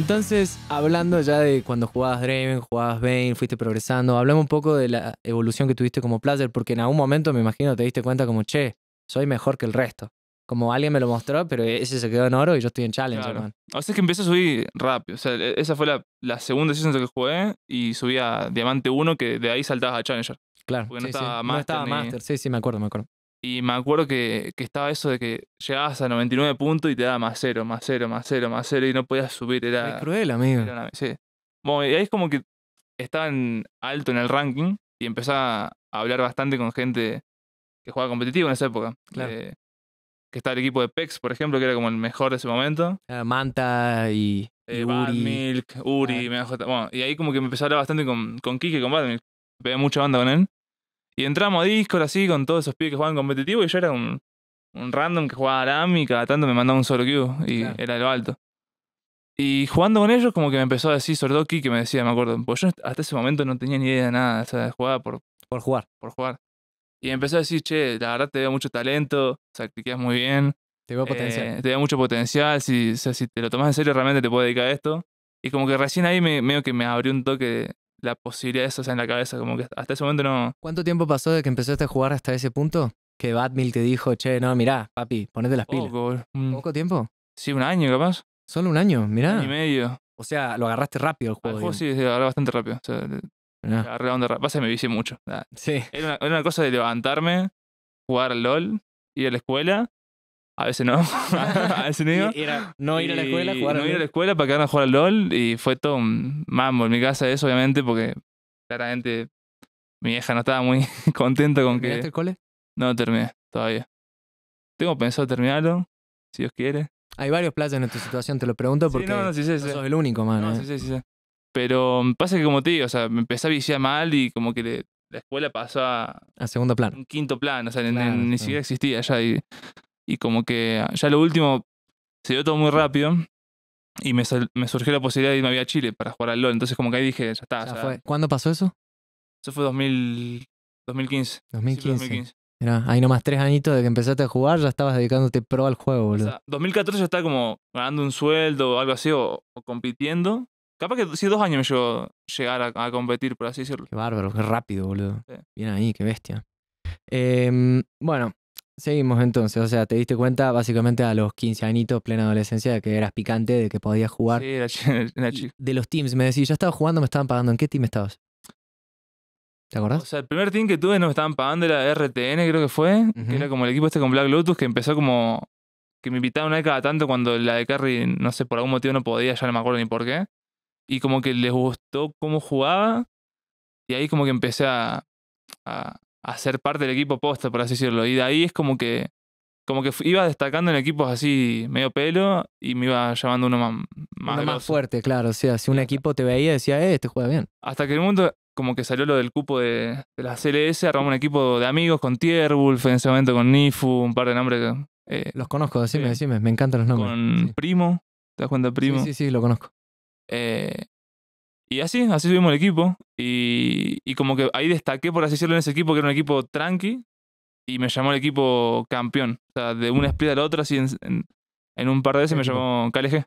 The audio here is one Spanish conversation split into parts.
Entonces, hablando ya de cuando jugabas Draven, jugabas Bane, fuiste progresando, hablamos un poco de la evolución que tuviste como player, porque en algún momento me imagino te diste cuenta como, che, soy mejor que el resto. Como alguien me lo mostró, pero ese se quedó en oro y yo estoy en Challenger, man. O sea, es que empecé a subir rápido. O sea, e-, esa fue la, segunda season que jugué y subí a Diamante 1, que de ahí saltabas a Challenger. Claro. Porque no, estaba Master, no estaba Master. Sí, sí, me acuerdo, me acuerdo. Y me acuerdo que, estaba eso de que llegabas a 99 puntos y te daba más cero, más cero, más cero, más cero y no podías subir. Era cruel, amigo. sí. Bueno, y ahí es como que estaba alto en el ranking y empezaba a hablar bastante con gente que jugaba competitivo en esa época. Claro. que estaba el equipo de PEX, por ejemplo, que era como el mejor de ese momento. Manta y. Eh, Uri. y ahí como que me empecé a hablar bastante con, con Kike, con Badmilk. veía mucha banda con él. Y entramos a Discord así con todos esos pibes que juegan competitivo y yo era un, random que jugaba Aram y cada tanto me mandaba un solo queue y era lo alto. Y jugando con ellos como que me empezó a decir, Sordoki que me decía, me acuerdo, pues yo hasta ese momento no tenía ni idea de nada, o sea, jugaba por... Por jugar. Por jugar. Y me empezó a decir, che, la verdad te veo mucho talento, o sea, muy bien. Te veo eh, potencial. te veo mucho potencial, si, si te lo tomas en serio realmente te puedo dedicar a esto. Y como que recién ahí me, medio que me abrió un toque la posibilidad de eso sea, en la cabeza, como que hasta ese momento no... ¿Cuánto tiempo pasó de que empezaste a jugar hasta ese punto? Que Batmill te dijo, che, no, mirá, papi, ponete las pilas. Poco, mm. tiempo? Sí, un año capaz. Solo un año, mirá. y medio. O sea, lo agarraste rápido el ah, juego. El sí, lo agarré bastante rápido. O sea, agarré rápido. me vicié mucho. Sí. Era una, cosa de levantarme, jugar LOL, ir a la escuela a veces no. a veces no. Y era, no ir a la escuela, jugar No ir a la escuela para quedarnos a jugar al LOL y fue todo un mambo en mi casa eso, obviamente, porque claramente mi hija no estaba muy contenta con que... el cole? No, terminé todavía. Tengo pensado terminarlo, si Dios quiere. Hay varios playas en tu situación, te lo pregunto porque no, no, sos el único, mano. No, eh. sí, sí, sí. Pero mm, pasa que como te digo, o sea, me empecé a viciar mal y como que la escuela pasó a... A segundo plano. Un quinto plano, o sea, ni, ni siquiera existía ya y y como que ya lo último se dio todo muy rápido. Y me, surgió la posibilidad de irme a Chile para jugar al LOL. Entonces, como que ahí dije, ya está. ¿Cuándo pasó eso? Eso fue 2015. 2015. ahí nomás tres añitos de que empezaste a jugar, ya estabas dedicándote pro al juego, boludo. O sea, 2014 ya estaba como ganando un sueldo o algo así, o, compitiendo. Capaz que sí, dos años me llevó llegar a, competir, por así decirlo. Qué bárbaro, qué rápido, boludo. Bien ahí, qué bestia. Em, bueno, Seguimos entonces, o sea, te diste cuenta básicamente a los 15 añitos, plena adolescencia, de que eras picante, de que podías jugar. Sí, De los teams, me decís, ya estaba jugando, me estaban pagando. ¿En qué team estabas? ¿Te acordás? O sea, el primer team que tuve no me estaban pagando era RTN, creo que fue, era como el equipo este con Black Lotus, que empezó como. que me invitaban una vez cada tanto cuando la de Carry, no sé, por algún motivo no podía, ya no me acuerdo ni por qué. Y como que les gustó cómo jugaba, y ahí como que empecé a, a ser parte del equipo posta, por así decirlo. Y de ahí es como que, como que iba destacando en equipos así medio pelo y me iba llamando uno más, más, fuerte, claro. O sea, si un equipo te veía decía, eh, este juega bien. Hasta que el mundo momento como que salió lo del cupo de, de la CLS, armamos un equipo de amigos con Tierwolf en ese momento con Nifu, un par de nombres. Eh, los conozco, decime, eh, decime, me encantan los nombres. Con Primo, ¿te das cuenta, Primo? Sí, sí, sí, lo conozco. Eh, y así, así subimos el equipo. Y, como que ahí destaqué, por así decirlo, en ese equipo, que era un equipo tranqui. Y me llamó el equipo campeón. O sea, de una split a la otra, así en, un par de veces me llamó KLG.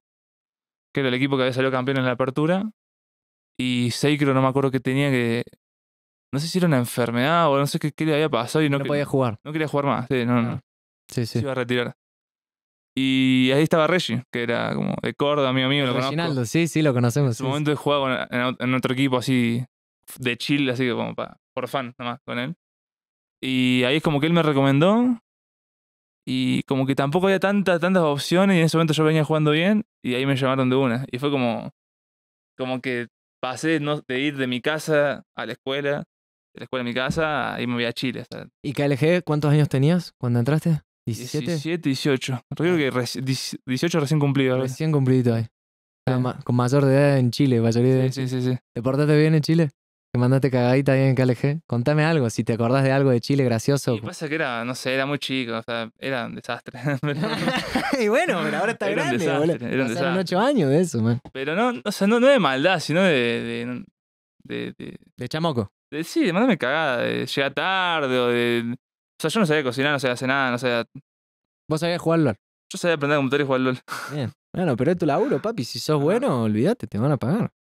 Que era el equipo que había salido campeón en la apertura. Y Seikro, no me acuerdo qué tenía que. No sé si era una enfermedad o no sé qué, le había pasado y no, podía jugar. No quería jugar más, sí, no, no. Ah. Sí, sí. Se iba a retirar. Y ahí estaba Reggie, que era como de Córdoba, amigo mío, lo Reginaldo, sí, sí, lo conocemos. En su momento de juego en otro equipo así de Chile, así que como para, por fan nomás con él. Y ahí es como que él me recomendó. Y como que tampoco había tantas, tantas opciones. Y en ese momento yo venía jugando bien. Y ahí me llamaron de una. Y fue como. Como que pasé ¿no? de ir de mi casa a la escuela. De la escuela a mi casa. Ahí me voy a Chile. ¿Y KLG cuántos años tenías cuando entraste? 17. 17, 18. Creo ah. que 18 recién cumplido. Recién cumplido ahí. con mayor de edad en Chile, mayoría de sí, sí, sí, sí, ¿Te portaste bien en Chile? ¿Te mandaste cagadita ahí en KLG? Contame algo, si te acordás de algo de Chile gracioso. Y pasa que era, no sé, era muy chico, o sea, era un desastre. y bueno, pero ahora está grande, boludo. Pasaron 8 años de eso, man. Pero no, o sea, no, de maldad, sino de, de, de, chamoco. sí, de mandarme cagada, de llegar tarde o de sea, yo no sabía cocinar, no sabía hacer nada, no sabía. Vos sabías jugar LOL. Yo sabía aprender a computador y jugar LOL. Bien. Bueno, pero es tu laburo, papi. Si sos bueno, olvídate, te van a pagar.